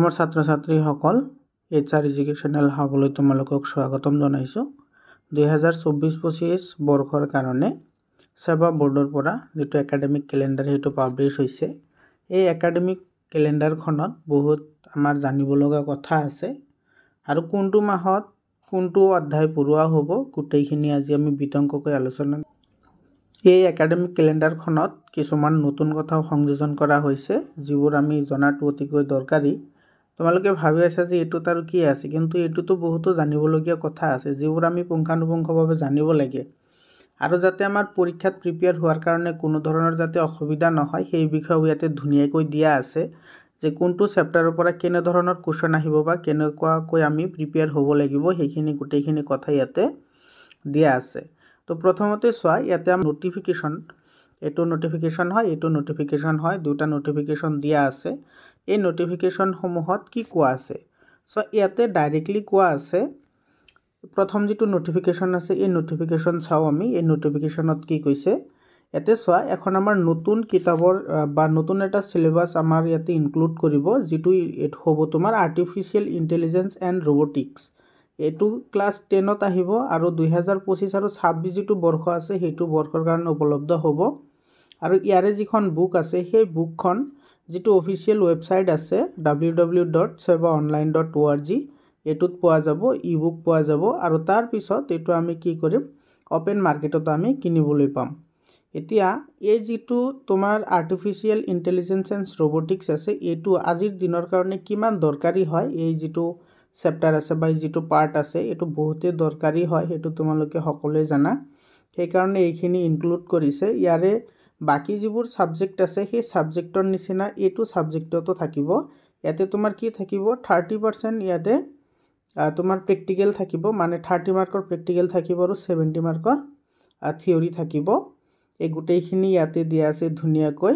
মোৰ ছাত্ৰ ছাত্ৰীসকল এইচ আৰ এডুকেশ্যনেল হাবলৈ তোমালোকক স্বাগতম জনাইছোঁ দুহেজাৰ চৌব্বিছ পঁচিছ বৰ্ষৰ কাৰণে ছেবা বৰ্ডৰ পৰা যিটো একাডেমিক কেলেণ্ডাৰ সেইটো পাব্লিছ হৈছে এই একাডেমিক কেলেণ্ডাৰখনত বহুত আমাৰ জানিব লগা কথা আছে আৰু কোনটো মাহত কোনটো অধ্যায় পূৰোৱা হ'ব গোটেইখিনি আজি আমি বিতংককৈ আলোচনা এই একাডেমিক কেলেণ্ডাৰখনত কিছুমান নতুন কথাও সংযোজন কৰা হৈছে যিবোৰ আমি জনাটো অতিকৈ দৰকাৰী তোমালোকে ভাবি আছা যে এইটোত আৰু কি আছে কিন্তু এইটোতো বহুতো জানিবলগীয়া কথা আছে যিবোৰ আমি পুংখানুপুংখভাৱে জানিব লাগে আৰু যাতে আমাৰ পৰীক্ষাত প্ৰিপেয়াৰ হোৱাৰ কাৰণে কোনো ধৰণৰ যাতে অসুবিধা নহয় সেই বিষয়েও ইয়াতে ধুনীয়াকৈ দিয়া আছে যে কোনটো চেপ্টাৰৰ পৰা কেনেধৰণৰ কুৱেশ্যন আহিব বা কেনেকুৱাকৈ আমি প্ৰিপেয়াৰ হ'ব লাগিব সেইখিনি গোটেইখিনি কথা ইয়াতে দিয়া আছে তো প্ৰথমতে চোৱা ইয়াতে আমাৰ নটিফিকেশ্যন এইটো নটিফিকেশ্যন হয় এইটো নটিফিকেশ্যন হয় দুটা নটিফিকেশ্যন দিয়া আছে এই নটিফিকেশ্যনসমূহত কি কোৱা আছে চ' ইয়াতে ডাইৰেক্টলি কোৱা আছে প্ৰথম যিটো নটিফিকেশ্যন আছে এই নটিফিকেশ্যন চাওঁ আমি এই নটিফিকেশ্যনত কি কৈছে ইয়াতে চোৱা এখন আমাৰ নতুন কিতাপৰ বা নতুন এটা চিলেবাছ আমাৰ ইয়াতে ইনক্লুড কৰিব যিটো হ'ব তোমাৰ আৰ্টিফিচিয়েল ইণ্টেলিজেঞ্চ এণ্ড ৰবটিক্স এইটো ক্লাছ টেনত আহিব আৰু দুহেজাৰ পঁচিছ আৰু ছাব্বিছ যিটো বৰ্ষ আছে সেইটো বৰ্ষৰ কাৰণে উপলব্ধ হ'ব আৰু ইয়াৰে যিখন বুক আছে সেই বুকখন যিটো অফিচিয়েল ৱেবছাইট আছে W W dot SEBA online dot O' R G এইটোত পোৱা যাব ই বুক পোৱা যাব আৰু তাৰপিছত এইটো আমি কি কৰিম অ'পেন মাৰ্কেটত আমি কিনিবলৈ পাম এতিয়া এই যিটো তোমাৰ আৰ্টিফিচিয়েল ইণ্টেলিজেঞ্চ এণ্ড ৰবটিক্স আছে এইটো আজিৰ দিনৰ কাৰণে কিমান দৰকাৰী হয় এই যিটো চেপ্টাৰ আছে বা যিটো পাৰ্ট আছে এইটো বহুতেই দৰকাৰী হয় সেইটো তোমালোকে সকলোৱে জানা সেইকাৰণে এইখিনি ইনক্লুড কৰিছে ইয়াৰে বাকী যিবোৰ ছাবজেক্ট আছে সেই ছাবজেক্টৰ নিচিনা এইটো ছাবজেক্টতো থাকিব ইয়াতে তোমাৰ কি থাকিব থাৰ্টি পাৰ্চেণ্ট ইয়াতে তোমাৰ প্ৰেক্টিকেল থাকিব মানে থাৰ্টি মাৰ্কৰ প্ৰেক্টিকেল থাকিব আৰু ছেভেণ্টি মাৰ্কৰ থিয়ৰি থাকিব এই গোটেইখিনি ইয়াতে দিয়া আছে ধুনীয়াকৈ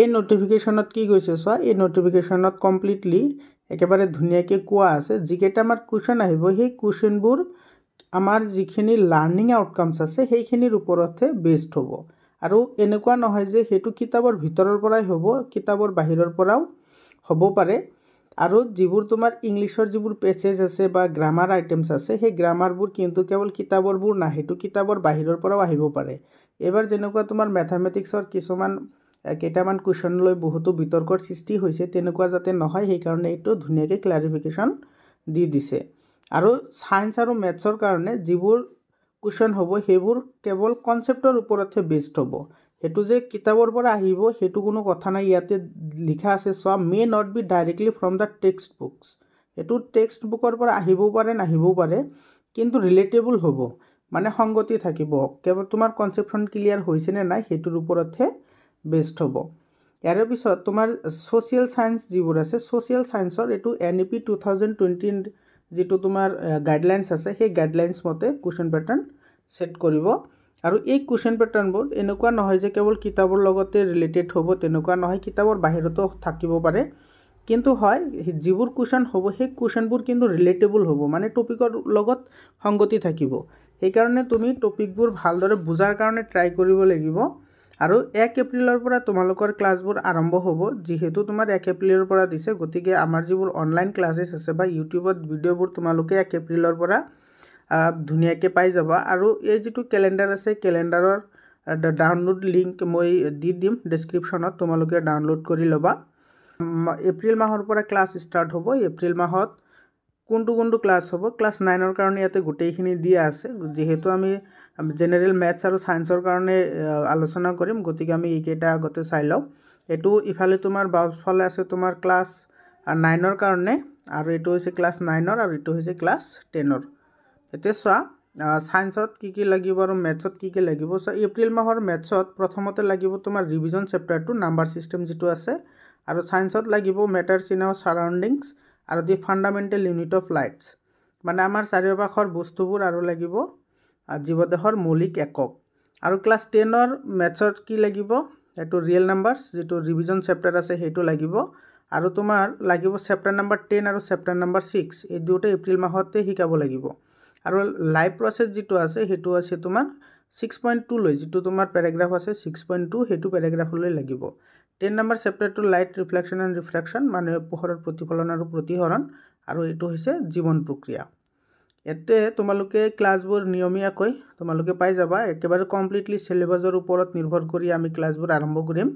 এই ন'টিফিকেশ্যনত কি গৈছে চোৱা এই ন'টিফিকেশ্যনত কমপ্লিটলি একেবাৰে ধুনীয়াকৈ কোৱা আছে যিকেইটা আমাৰ কুৱেশ্যন আহিব সেই কুৱেশ্যনবোৰ আমাৰ যিখিনি লাৰ্ণিং আউটকামছ আছে সেইখিনিৰ ওপৰতহে বেষ্ট হ'ব আৰু এনেকুৱা নহয় যে সেইটো কিতাপৰ ভিতৰৰ পৰাই হ'ব কিতাপৰ বাহিৰৰ পৰাও হ'ব পাৰে আৰু যিবোৰ তোমাৰ ইংলিছৰ যিবোৰ পেচেজ আছে বা গ্ৰামাৰ আইটেমছ আছে সেই গ্ৰামাৰবোৰ কিন্তু কেৱল কিতাপৰবোৰ নাই সেইটো কিতাপৰ বাহিৰৰ পৰাও আহিব পাৰে এইবাৰ যেনেকুৱা তোমাৰ মেথামেটিক্সৰ কিছুমান কেইটামান কুৱেশ্যন লৈ বহুতো বিতৰ্কৰ সৃষ্টি হৈছে তেনেকুৱা যাতে নহয় সেইকাৰণে এইটো ধুনীয়াকৈ ক্লাৰিফিকেশ্যন দি দিছে আৰু ছায়েঞ্চ আৰু মেথছৰ কাৰণে যিবোৰ কুৱেশ্যন হ'ব সেইবোৰ কেৱল কনচেপ্টৰ ওপৰতহে বেষ্ট হ'ব সেইটো যে কিতাপৰ পৰা আহিব সেইটো কোনো কথা নাই ইয়াতে লিখা আছে চোৱা may not be directly from the text books সেইটো টেক্সট বুকৰ পৰা আহিবও পাৰে নাহিবও পাৰে কিন্তু ৰিলেটেবল হ'ব মানে সংগতি থাকিব কেৱল তোমাৰ কনচেপ্টখন ক্লিয়াৰ হৈছেনে নাই সেইটোৰ ওপৰতহে বেষ্ট হ'ব ইয়াৰে পিছত তোমাৰ ছ'চিয়েল ছায়েঞ্চ যিবোৰ আছে ছ'চিয়েল ছায়েঞ্চৰ এইটো N E two thousand twenty যিটো তোমাৰ গাইডলাইনছ আছে সেই গাইডলাইনছ মতে কুৱেশ্যন পেটাৰ্ণ ছেট কৰিব আৰু এই কুৱেশ্যন পেটাৰ্ণবোৰ এনেকুৱা নহয় যে কেৱল কিতাপৰ লগতে ৰিলেটেড হ'ব তেনেকুৱা নহয় কিতাপৰ বাহিৰতো থাকিব পাৰে কিন্তু হয় যিবোৰ কুৱেশ্যন হ'ব সেই কুৱেশ্যনবোৰ কিন্তু ৰিলেটেবল হ'ব মানে টপিকৰ লগত সংগতি থাকিব সেইকাৰণে তুমি টপিকবোৰ ভালদৰে বুজাৰ কাৰণে ট্ৰাই কৰিব লাগিব আৰু এক এপ্ৰিলৰ পৰা তোমালোকৰ ক্লাছবোৰ আৰম্ভ হ'ব যিহেতু তোমাৰ এক এপ্ৰিলৰ পৰা দিছে গতিকে আমাৰ যিবোৰ অনলাইন ক্লাছেছ আছে বা ইউটিউবত ভিডিঅ'বোৰ তোমালোকে এক এপ্ৰিলৰ পৰা ধুনীয়াকৈ পাই যাবা আৰু এই যিটো কেলেণ্ডাৰ আছে কেলেণ্ডাৰৰ ডাউনলোড লিংক মই দি দিম ডেছক্ৰিপশ্যনত তোমালোকে ডাউনলোড কৰি ল'বা এপ্ৰিল মাহৰ পৰা ক্লাছ ষ্টাৰ্ট হ'ব এপ্ৰিল মাহত কোনটো কোনটো ক্লাছ হ'ব ক্লাছ নাইনৰ কাৰণে ইয়াতে গোটেইখিনি দিয়া আছে যিহেতু আমি জেনেৰেল মেথছ আৰু চায়েন্সৰ কাৰণে আলোচনা কৰিম গতিকে আমি এইকেইটা আগতে চাই লওঁ এইটো ইফালে তোমাৰ বাওঁফালে আছে তোমাৰ ক্লাছ নাইনৰ কাৰণে আৰু এইটো হৈছে ক্লাছ নাইনৰ আৰু এইটো হৈছে ক্লাছ টেনৰ এতিয়া চোৱা চায়েন্সত কি কি লাগিব আৰু মেথছত কি কি লাগিব চোৱা এপ্ৰিল মাহৰ মেথছত প্ৰথমতে লাগিব তোমাৰ ৰিভিজন চেপ্টাৰটো নাম্বাৰ ছিষ্টেম যিটো আছে আৰু চায়েন্সত লাগিব মেটাৰ চিন আৰ ছাৰাউণ্ডিংছ আৰু the fundamental unit of lights মানে আমাৰ চাৰিওপাশৰ বস্তুবোৰ আৰু লাগিব জীৱদেহৰ মৌলিক একক আৰু ক্লাছ টেনৰ মেথছত কি লাগিব এইটো ৰিয়েল নাম্বাৰ যিটো ৰিভিজন চেপ্টাৰ আছে সেইটো লাগিব আৰু তোমাৰ লাগিব চেপ্টাৰ নাম্বাৰ টেন আৰু চেপ্টাৰ নাম্বাৰ ছিক্স এই দুয়োটা এপ্ৰিল মাহতে শিকাব লাগিব আৰু লাইভ প্ৰচেছ যিটো আছে সেইটো আছে তোমাৰ ছিক্স পইণ্ট টু লৈ যিটো তোমাৰ পেৰেগ্ৰাফ আছে ছিক্স পইণ্ট টু সেইটো পেৰেগ্ৰাফলৈ লাগিব টেন নম্বৰ চেপ্টাৰটো লাইট ৰিফ্লেকশ্যন এণ্ড ৰিফ্লেকশ্যন মানে পোহৰৰ প্ৰতিফলন আৰু প্ৰতিহৰণ আৰু এইটো হৈছে জীৱন প্ৰক্ৰিয়া ইয়াতে তোমালোকে ক্লাছবোৰ নিয়মীয়াকৈ তোমালোকে পাই যাবা একেবাৰে কমপ্লিটলি চিলেবাছৰ ওপৰত নিৰ্ভৰ কৰি আমি ক্লাছবোৰ আৰম্ভ কৰিম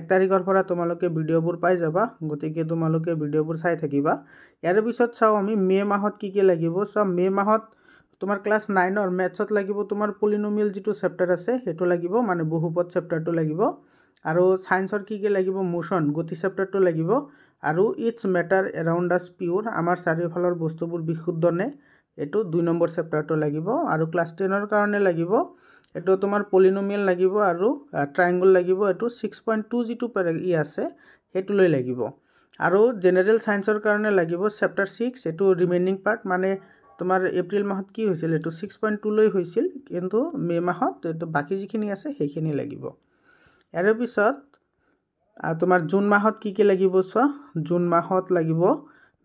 এক তাৰিখৰ পৰা তোমালোকে ভিডিঅ'বোৰ পাই যাবা গতিকে তোমালোকে ভিডিঅ'বোৰ চাই থাকিবা ইয়াৰে পিছত চাওঁ আমি মে' মাহত কি কি লাগিব চোৱা মে' মাহত তোমাৰ ক্লাছ নাইনৰ মেথছত লাগিব তোমাৰ পলিনমিয়েল যিটো চেপ্টাৰ আছে সেইটো লাগিব মানে বহুপদ চেপ্টাৰটো লাগিব আৰু ছায়েন্সৰ কি কি লাগিব মোচন গতি চেপ্টাৰটো লাগিব আৰু ইটছ মেটাৰ এৰাউণ্ড আছ পিয়'ৰ আমাৰ চাৰিওফালৰ বস্তুবোৰ বিশুদ্ধ নে এইটো দুই নম্বৰ চেপ্টাৰটো লাগিব আৰু ক্লাছ টেনৰ কাৰণে লাগিব এইটো তোমাৰ পলিনমিয়েল লাগিব আৰু ট্ৰাইংগল লাগিব এইটো ছিক্স পইণ্ট টু যিটো ই আছে সেইটোলৈ লাগিব আৰু জেনেৰেল ছায়েন্সৰ কাৰণে লাগিব চেপ্টাৰ ছিক্স এইটো ৰিমেইনিং পাৰ্ট মানে তোমাৰ এপ্ৰিল মাহত কি হৈছিল এইটো ছিক্স পইণ্ট টু লৈ হৈছিল কিন্তু মে' মাহত এইটো বাকী যিখিনি আছে সেইখিনি লাগিব ইয়াৰে পিছত তোমাৰ জুন মাহত কি কি লাগিব চোৱা জুন মাহত লাগিব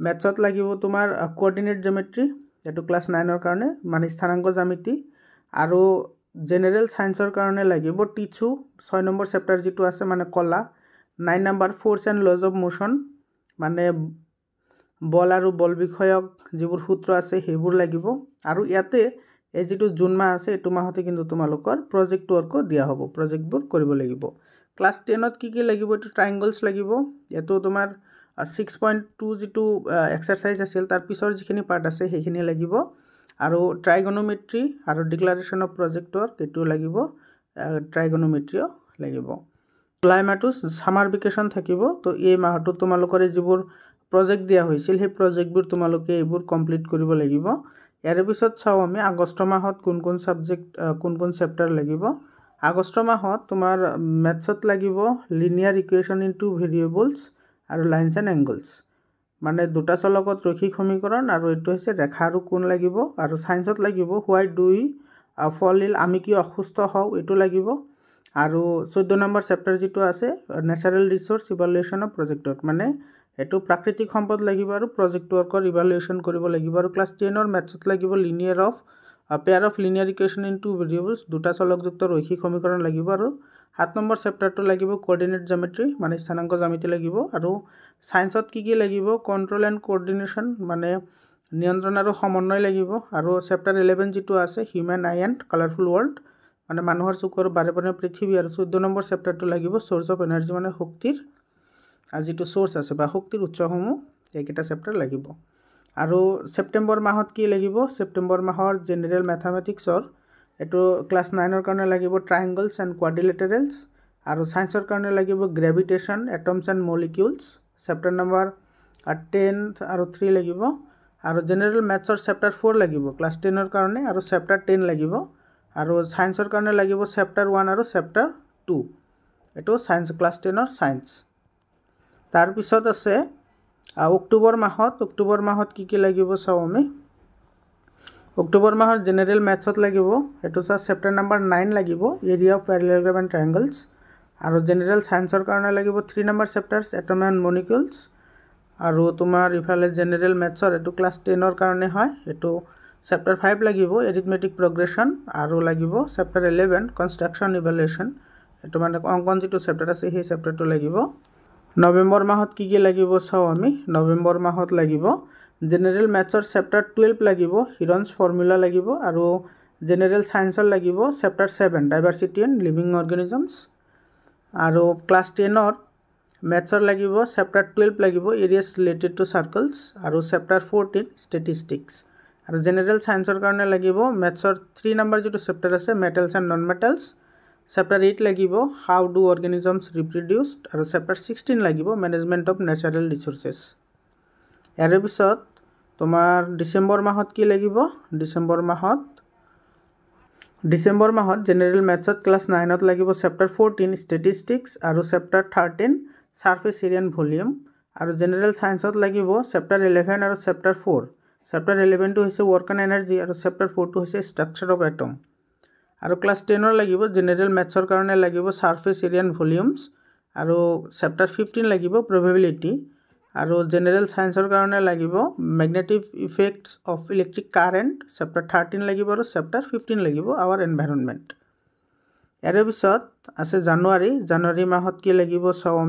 মেথছত লাগিব তোমাৰ কোৱৰ্ডিনেট জমেট্ৰি এইটো ক্লাছ নাইনৰ কাৰণে মানে স্থানাংক জ্যামিতি আৰু জেনেৰেল ছায়েন্সৰ কাৰণে লাগিব টিচু ছয় নম্বৰ চেপ্টাৰ যিটো আছে মানে কলা nine number force and laws of motion মানে বল আৰু বল বিষয়ক যিবোৰ সূত্ৰ আছে সেইবোৰ লাগিব আৰু ইয়াতে এই যিটো জুন মাহ আছে এইটো মাহতে কিন্তু তোমালোকৰ প্ৰজেক্ট ৱৰ্কো দিয়া হ'ব প্ৰজেক্টবোৰ কৰিব লাগিব ক্লাছ টেনত কি কি লাগিব এইটো ট্ৰাইংগলছ লাগিব এইটো তোমাৰ ছিক্স পইণ্ট টু যিটো এক্সাৰচাইজ আছিল তাৰ পিছৰ যিখিনি পাৰ্ট আছে সেইখিনি লাগিব আৰু ট্ৰাইগনোমেট্ৰি আৰু ডিক্লাৰেশ্যন অফ প্ৰজেক্ট ৱৰ্ক এইটো লাগিব ট্ৰাইগনোমেট্ৰিও লাগিব জুলাই মাহটো ছামাৰ ভেকেশ্যন থাকিব তো এই মাহটোত তোমালোকৰ যিবোৰ প্ৰজেক্ট দিয়া হৈছিল সেই প্ৰজেক্টবোৰ তোমালোকে এইবোৰ কমপ্লিট কৰিব লাগিব ইয়াৰে পিছত চাওঁ আমি আগষ্ট মাহত কোন কোন ছাবজেক্ট কোন কোন চেপ্টাৰ লাগিব আগষ্ট মাহত তোমাৰ মেথছত লাগিব linear equation in two variables আৰু লাইনছ এণ্ড এংগলছ মানে দুটা চলকত ৰৈখিক সমীকৰণ আৰু এইটো হৈছে ৰেখা আৰু কোন লাগিব আৰু ছায়েন্সত লাগিব হোৱাই দুই ফল ইল আমি কি অসুস্থ হওঁ এইটো লাগিব আৰু চৈধ্য নম্বৰ চেপ্টাৰ যিটো আছে নেচাৰেল ৰিচোৰ্চ ইভালুৱেশ্যন প্ৰজেক্টত মানে সেইটো প্ৰাকৃতিক সম্পদ লাগিব আৰু প্ৰজেক্ট ৱৰ্কৰ ইভালুৱেশ্যন কৰিব লাগিব আৰু ক্লাছ টেনৰ মেথছত লাগিব linear of pair of linear equation in two variables দুটা চলকযুক্ত ৰৈশিক সমীকৰণ লাগিব আৰু সাত নম্বৰ চেপ্টাৰটো লাগিব কৰ্ডিনেট জ্যামিট্ৰি মানে স্থানাংক জ্যামিতি লাগিব আৰু ছায়েন্সত কি কি লাগিব কণ্ট্ৰল এণ্ড কৰ্ডিনেশ্যন মানে নিয়ন্ত্ৰণ আৰু সমন্বয় লাগিব আৰু চেপ্টাৰ ইলেভেন যিটো আছে human eye and colourful world মানে মানুহৰ চুকৰ বাৰে বাৰে পৃথিৱী আৰু চৈধ্য নম্বৰ চেপ্টাৰটো লাগিব চ'ৰ্চ অফ এনাৰ্জি মানে শক্তিৰ আৰু যিটো চ'ৰ্চ আছে বা শক্তিৰ উৎসসমূহ এইকেইটা চেপ্টাৰ লাগিব আৰু ছেপ্টেম্বৰ মাহত কি লাগিব ছেপ্টেম্বৰ মাহৰ জেনেৰেল মেথামেটিক্সৰ এইটো ক্লাছ নাইনৰ কাৰণে লাগিব ট্ৰায়েংগলছ এণ্ড কোৱাৰ্ডিলেটাৰেলছ আৰু ছায়েন্সৰ কাৰণে লাগিব gravitation atoms and molecules chapter number ten আৰু থ্ৰী লাগিব আৰু জেনেৰেল মেথছৰ চেপ্টাৰ ফ'ৰ লাগিব ক্লাছ টেনৰ কাৰণে আৰু চেপ্টাৰ টেন লাগিব আৰু ছায়েন্সৰ কাৰণে লাগিব চেপ্টাৰ ওৱান আৰু চেপ্টাৰ টু এইটো ছায়েন্স ক্লাছ টেনৰ ছায়েন্স তাৰপিছত আছে অক্টোবৰ মাহত অক্টোবৰ মাহত কি কি লাগিব চাওঁ আমি অক্টোবৰ মাহৰ জেনেৰেল মেথছত লাগিব সেইটো চাওঁ চেপ্টাৰ নাম্বাৰ নাইন লাগিব area of parallelogram and triangles আৰু জেনেৰেল ছায়েন্সৰ কাৰণে লাগিব three number chapters atom and molecules আৰু তোমাৰ ইফালে জেনেৰেল মেথছৰ এইটো ক্লাছ টেনৰ কাৰণে হয় সেইটো চেপ্টাৰ ফাইভ লাগিব এৰিথমেটিক প্ৰগ্ৰেশ্যন আৰু লাগিব চেপ্টাৰ ইলেভেন কনষ্ট্ৰাকশ্যন ইভালুৱেশ্যন সেইটো মানে অংকন যিটো চেপ্টাৰ আছে সেই চেপ্টাৰটো লাগিব নৱেম্বৰ মাহত কি কি লাগিব চাওঁ আমি নৱেম্বৰ মাহত লাগিব জেনেৰেল মেথছৰ চেপ্টাৰ টুৱেলভ লাগিব হিৰণ্স ফৰ্মুলা লাগিব আৰু জেনেৰেল ছায়েন্সৰ লাগিব chapter seven diversity and living organisms আৰু ক্লাছ টেনত মেথছৰ লাগিব চেপ্টাৰ টুৱেলভ লাগিব এৰিয়াছ ৰিলেটেড টু চাৰ্কলছ আৰু চেপ্টাৰ ফ'ৰ্টিন ষ্টেটিষ্টিক্স আৰু জেনেৰেল ছায়েন্সৰ কাৰণে লাগিব মেথছৰ থ্ৰী নাম্বাৰ যিটো চেপ্টাৰ আছে metals and non metals chapter eight লাগিব হাউ ডু অৰ্গেনিজমছ ৰিপ্ৰডিউচ আৰু চেপ্টাৰ ছিক্সটিন লাগিব মেনেজমেণ্ট অফ নেচাৰেল ৰিচ'ৰ্চেছ ইয়াৰে পিছত তোমাৰ ডিচেম্বৰ মাহত কি লাগিব ডিচেম্বৰ মাহত ডিচেম্বৰ মাহত জেনেৰেল মেথছত ক্লাছ নাইনত লাগিব চেপ্টাৰ ফ'ৰটিন ষ্টেটিষ্টিক্স আৰু chapter thirteen surface area and volume আৰু জেনেৰেল ছায়েঞ্চত লাগিব চেপ্টাৰ ইলেভেন আৰু চেপ্টাৰ ফ'ৰ চেপ্টাৰ ইলেভেনটো হৈছে ৱৰ্ক এণ্ড এনাৰ্জি আৰু চেপ্টাৰ ফ'ৰটো হৈছে ষ্ট্ৰাকচাৰ অফ এটম আৰু ক্লাছ টেনৰ লাগিব জেনেৰেল মেথছৰ কাৰণে লাগিব চাৰ্ফেচ এৰিয়ান ভলিউমছ আৰু চেপ্টাৰ ফিফটিন লাগিব প্ৰভেবিলিটি আৰু জেনেৰেল ছায়েন্সৰ কাৰণে লাগিব magnetic effects of electric current chapter thirteen লাগিব আৰু চেপ্টাৰ ফিফটিন লাগিব আৱাৰ এনভাইৰনমেণ্ট ইয়াৰে পিছত আছে জানুৱাৰী জানুৱাৰী মাহত কি লাগিব চাওঁ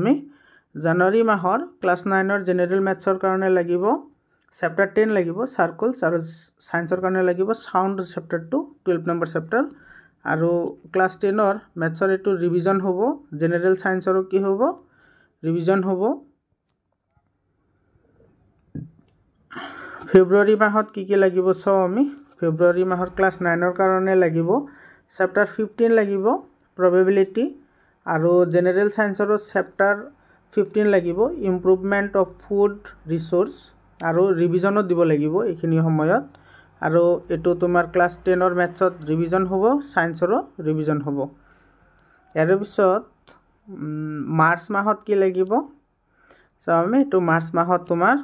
জানুৱাৰী মাহৰ ক্লাছ নাইনৰ জেনেৰেল মেথছৰ কাৰণে লাগিব চেপ্টাৰ টেন লাগিব চাৰ্কলছ আৰু ছায়েন্সৰ কাৰণে লাগিব sound chapter two twelve number chapter আৰু ক্লাছ টেনৰ মেথছৰ এইটো ৰিভিজন হ'ব জেনেৰেল ছায়েন্সৰো কি হ'ব ৰিভিজন হ'ব ফেব্ৰুৱাৰী মাহত কি কি লাগিব চাওঁ আমি ফেব্ৰুৱাৰী মাহত ক্লাছ নাইনৰ কাৰণে লাগিব চেপ্টাৰ ফিফটিন লাগিব প্ৰবেবিলিটি আৰু জেনেৰেল ছায়েন্সৰো চেপ্টাৰ ফিফটিন লাগিব ইম্প্ৰুভমেণ্ট অফ ফুড ৰিচৰ্চ আৰু ৰিভিজনো দিব লাগিব এইখিনি সময়ত আৰু এইটো তোমাৰ ক্লাছ টেনৰ মেথছত ৰিভিজন হ'ব ছায়েন্সৰো ৰিভিজন হ'ব ইয়াৰ পিছত মাৰ্চ মাহত কি লাগিব চাম আমি এইটো মাৰ্চ মাহত তোমাৰ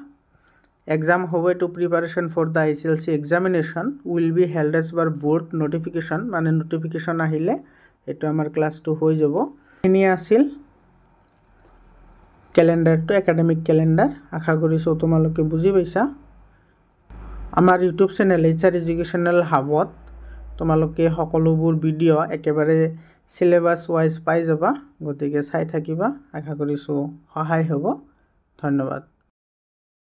এক্সাম হ'ব এইটো preparation for the I C L C examination will be held as per board notification মানে নটিফিকেশ্যন আহিলে সেইটো আমাৰ ক্লাছটো হৈ যাব এইখিনি আছিল কেলেণ্ডাৰটো একাডেমিক কেলেণ্ডাৰ আশা কৰিছোঁ তোমালোকে বুজি পাইছা আমাৰ ইউটিউব চেনেল এইচাৰ এডুকেশনেল হাবত তোমালোকে সকলোবোৰ ভিডিঅ' একেবাৰে চিলেবাছ ৱাইজ পাই যাবা গতিকে চাই থাকিবা আশা কৰিছোঁ সহায় হব ধন্যবাদ